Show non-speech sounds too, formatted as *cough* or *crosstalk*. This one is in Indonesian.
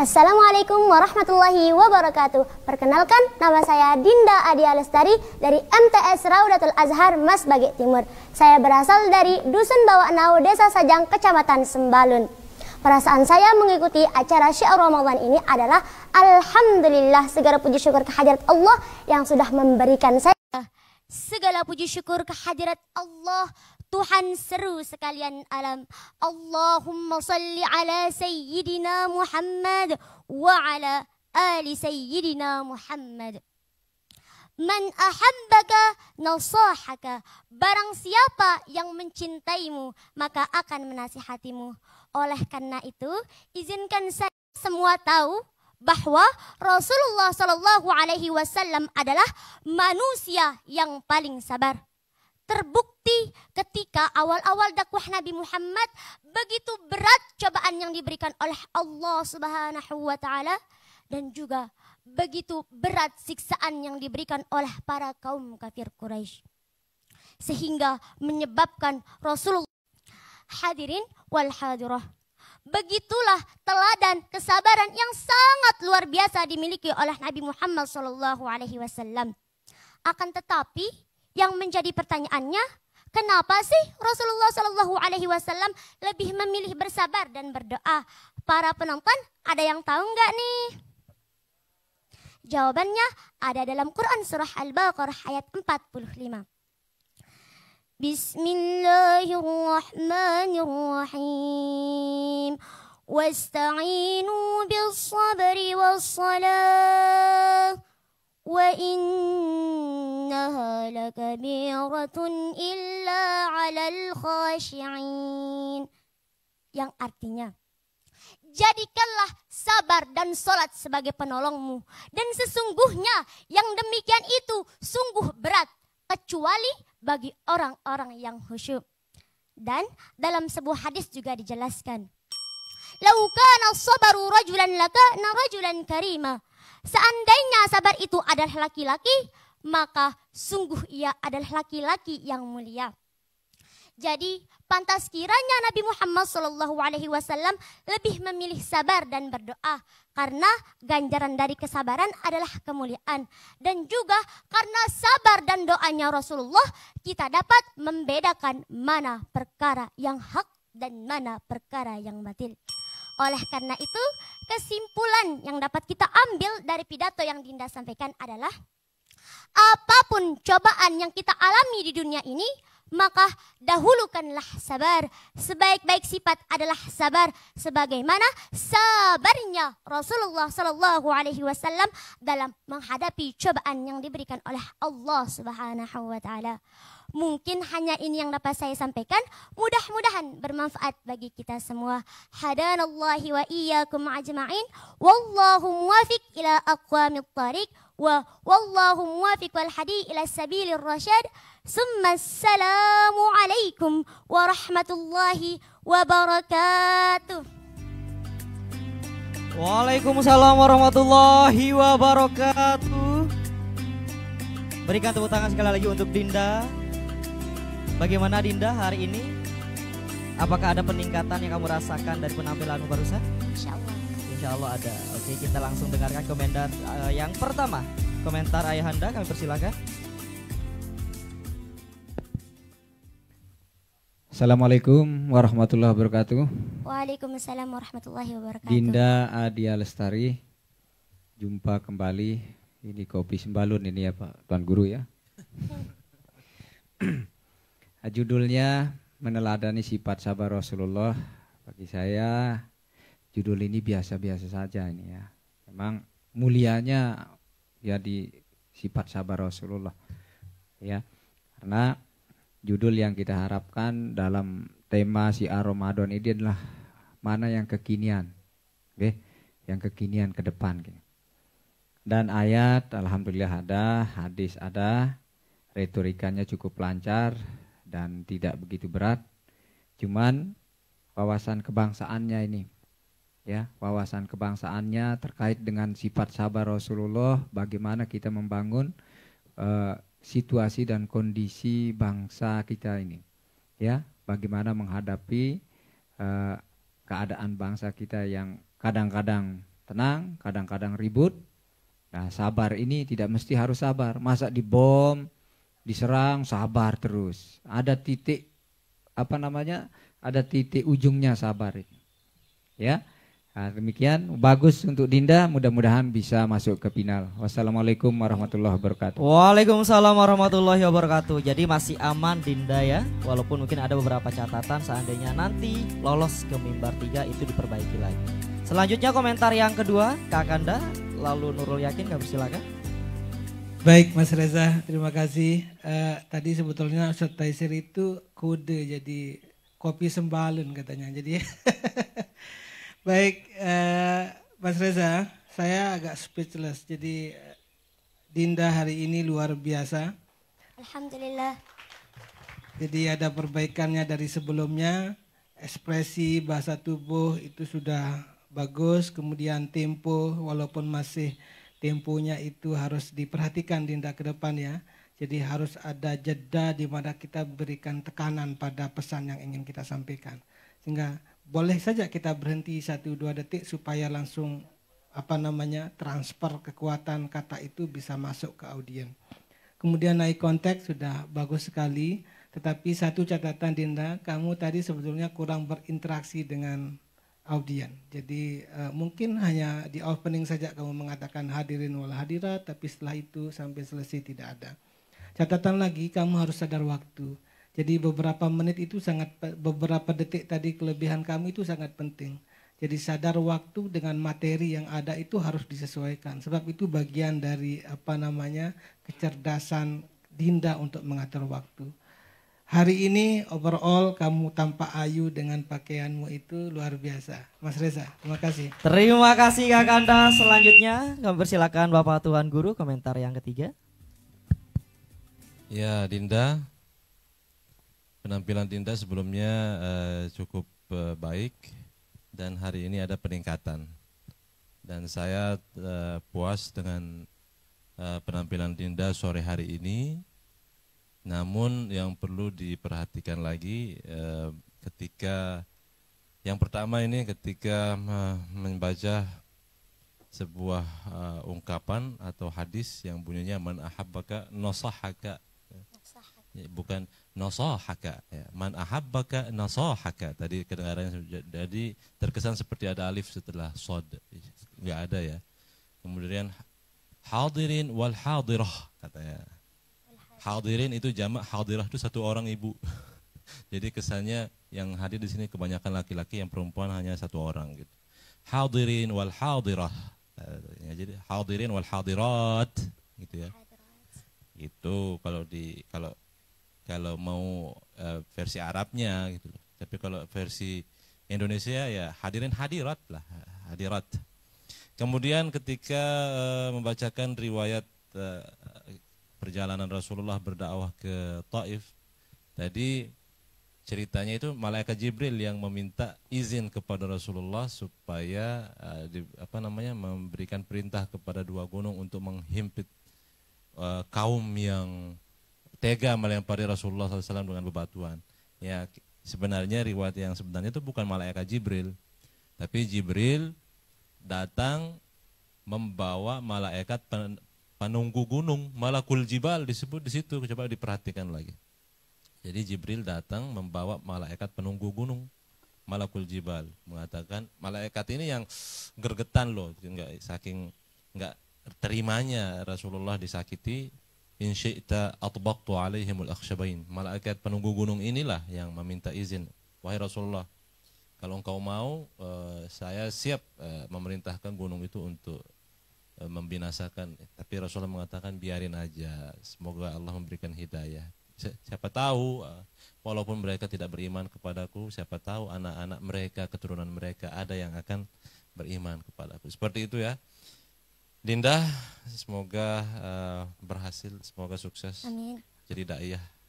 Assalamualaikum warahmatullahi wabarakatuh. Perkenalkan, nama saya Dinda Adia Lestari dari MTS Raudatul Azhar Mas Bagi Timur. Saya berasal dari Dusun Bawaknau, Desa Sajang, Kecamatan Sembalun. Perasaan saya mengikuti acara syiar Ramadan ini adalah Alhamdulillah segala puji syukur kehadirat Allah yang sudah memberikan saya. Segala puji syukur kehadirat Allah Tuhan seru sekalian alam. Allahumma salli ala Sayyidina Muhammad wa ala ali Sayyidina Muhammad. Man ahabbaka nasahaka. Barang siapa yang mencintaimu, maka akan menasihatimu. Oleh karena itu, izinkan saya semua tahu bahwa Rasulullah Shallallahu Alaihi Wasallam adalah manusia yang paling sabar. Terbukti kita awal-awal dakwah Nabi Muhammad begitu berat cobaan yang diberikan oleh Allah Subhanahu wa taala dan juga begitu berat siksaan yang diberikan oleh para kaum kafir Quraisy sehingga menyebabkan Rasulullah hadirin wal hadirah Begitulah teladan kesabaran yang sangat luar biasa dimiliki oleh Nabi Muhammad SAW. Akan tetapi yang menjadi pertanyaannya Kenapa sih Rasulullah Shallallahu Alaihi Wasallam lebih memilih bersabar dan berdoa? Para penonton, ada yang tahu nggak nih? Jawabannya ada dalam Quran Surah Al-Baqarah ayat 45. Bismillahirrahmanirrahim. Wasta'inu bis sabri was salah. Wa in illa ala al khashi'in. Yang artinya, jadikanlah sabar dan sholat sebagai penolongmu. Dan sesungguhnya yang demikian itu sungguh berat, kecuali bagi orang-orang yang khusyuk. Dan dalam sebuah hadis juga dijelaskan, Laukana sabaru rajulan na rajulan karima." Seandainya sabar itu adalah laki-laki, maka sungguh ia adalah laki-laki yang mulia. Jadi pantas kiranya Nabi Muhammad Shallallahu Alaihi Wasallam lebih memilih sabar dan berdoa karena ganjaran dari kesabaran adalah kemuliaan dan juga karena sabar dan doanya Rasulullah kita dapat membedakan mana perkara yang hak dan mana perkara yang batil. Oleh karena itu kesimpulan yang dapat kita ambil dari pidato yang Dinda sampaikan adalah apapun cobaan yang kita alami di dunia ini, maka dahulukanlah sabar. Sebaik-baik sifat adalah sabar, sebagaimana sabarnya Rasulullah Shallallahu Alaihi Wasallam dalam menghadapi cobaan yang diberikan oleh Allah Subhanahu Wa Taala. Mungkin hanya ini yang dapat saya sampaikan. Mudah-mudahan bermanfaat bagi kita semua. Hadanallahi wa iyyakum ajma'in. Wallahu muwafiq ila aqwamit tariq. Wa wallahu muwafiq wal hadi ila sabilir rasyad. Summa assalamu alaikum warahmatullahi wabarakatuh. Waalaikumsalam warahmatullahi wabarakatuh. Berikan tepuk tangan sekali lagi untuk Dinda. Bagaimana Dinda hari ini? Apakah ada peningkatan yang kamu rasakan dari penampilanmu barusan? Insya Allah. Insya Allah ada. Oke kita langsung dengarkan komentar uh, yang pertama. Komentar Ayahanda kami persilakan. Assalamualaikum warahmatullahi wabarakatuh. Waalaikumsalam warahmatullahi wabarakatuh. Dinda Adia Lestari, jumpa kembali. Ini kopi sembalun ini ya Pak Tuan Guru ya. *laughs* Judulnya meneladani sifat sabar Rasulullah. Bagi saya judul ini biasa-biasa saja ini ya. Memang mulianya ya di sifat sabar Rasulullah. Ya. Karena judul yang kita harapkan dalam tema si Ramadan ini adalah mana yang kekinian. Oke, yang kekinian ke depan Dan ayat alhamdulillah ada, hadis ada, retorikanya cukup lancar, dan tidak begitu berat. Cuman wawasan kebangsaannya ini ya, wawasan kebangsaannya terkait dengan sifat sabar Rasulullah, bagaimana kita membangun uh, situasi dan kondisi bangsa kita ini. Ya, bagaimana menghadapi uh, keadaan bangsa kita yang kadang-kadang tenang, kadang-kadang ribut. Nah, sabar ini tidak mesti harus sabar. Masa dibom, diserang sabar terus. Ada titik apa namanya? Ada titik ujungnya sabar itu. Ya. Nah, demikian bagus untuk Dinda mudah-mudahan bisa masuk ke final. Wassalamualaikum warahmatullahi wabarakatuh. Waalaikumsalam warahmatullahi wabarakatuh. Jadi masih aman Dinda ya, walaupun mungkin ada beberapa catatan seandainya nanti lolos ke mimbar tiga itu diperbaiki lagi. Selanjutnya komentar yang kedua Kakanda lalu Nurul Yakin kami silakan. Baik Mas Reza, terima kasih. Uh, tadi sebetulnya Ustadz Taisir itu kode jadi kopi sembalun katanya. Jadi *laughs* baik uh, Mas Reza, saya agak speechless. Jadi eh, Dinda hari ini luar biasa. Alhamdulillah. Jadi ada perbaikannya dari sebelumnya. Ekspresi bahasa tubuh itu sudah bagus. Kemudian tempo walaupun masih temponya itu harus diperhatikan Dinda ke depan ya. Jadi harus ada jeda di mana kita berikan tekanan pada pesan yang ingin kita sampaikan. Sehingga boleh saja kita berhenti satu dua detik supaya langsung apa namanya transfer kekuatan kata itu bisa masuk ke audiens. Kemudian naik konteks sudah bagus sekali. Tetapi satu catatan Dinda, kamu tadi sebetulnya kurang berinteraksi dengan audien. Jadi uh, mungkin hanya di opening saja kamu mengatakan hadirin wal hadirat, tapi setelah itu sampai selesai tidak ada. Catatan lagi kamu harus sadar waktu. Jadi beberapa menit itu sangat beberapa detik tadi kelebihan kamu itu sangat penting. Jadi sadar waktu dengan materi yang ada itu harus disesuaikan. Sebab itu bagian dari apa namanya kecerdasan Dinda untuk mengatur waktu. Hari ini overall kamu tampak ayu dengan pakaianmu itu luar biasa. Mas Reza, terima kasih. Terima kasih Kak Kanda. Selanjutnya kami persilakan Bapak Tuhan Guru komentar yang ketiga. Ya Dinda, penampilan Dinda sebelumnya eh, cukup eh, baik dan hari ini ada peningkatan. Dan saya eh, puas dengan eh, penampilan Dinda sore hari ini namun yang perlu diperhatikan lagi eh, ketika yang pertama ini ketika membaca sebuah eh, ungkapan atau hadis yang bunyinya man ahabbaka nasahaka. Ya, bukan nasahaka ya. Man ahabbaka nasahaka. Tadi kedengarannya jadi terkesan seperti ada alif setelah sod. Enggak ada ya. Kemudian hadirin wal hadirah katanya hadirin itu jamak hadirah itu satu orang ibu. *laughs* Jadi kesannya yang hadir di sini kebanyakan laki-laki, yang perempuan hanya satu orang gitu. Hadirin wal hadirah. Eh, ya, jadi hadirin wal hadirat gitu ya. Itu kalau di kalau kalau mau eh, versi Arabnya gitu Tapi kalau versi Indonesia ya hadirin hadirat lah, hadirat. Kemudian ketika eh, membacakan riwayat perjalanan Rasulullah berdakwah ke Taif tadi ceritanya itu malaikat Jibril yang meminta izin kepada Rasulullah supaya eh, apa namanya memberikan perintah kepada dua gunung untuk menghimpit eh, kaum yang tega melempari Rasulullah SAW dengan bebatuan. Ya sebenarnya riwayat yang sebenarnya itu bukan malaikat Jibril, tapi Jibril datang membawa malaikat penunggu gunung, malakul jibal disebut di situ. Coba diperhatikan lagi. Jadi Jibril datang membawa malaikat penunggu gunung, malakul jibal, mengatakan malaikat ini yang gergetan loh, enggak saking enggak terimanya Rasulullah disakiti Insyaita syi'ta atbaqtu alaihimul akhshabain. Malaikat penunggu gunung inilah yang meminta izin. Wahai Rasulullah, kalau engkau mau, eh, saya siap eh, memerintahkan gunung itu untuk Eh, membinasakan tapi Rasulullah mengatakan biarin aja semoga Allah memberikan hidayah siapa tahu eh, walaupun mereka tidak beriman kepadaku siapa tahu anak-anak mereka keturunan mereka ada yang akan beriman kepadaku seperti itu ya Dinda semoga uh, berhasil semoga sukses Amin. jadi daiyah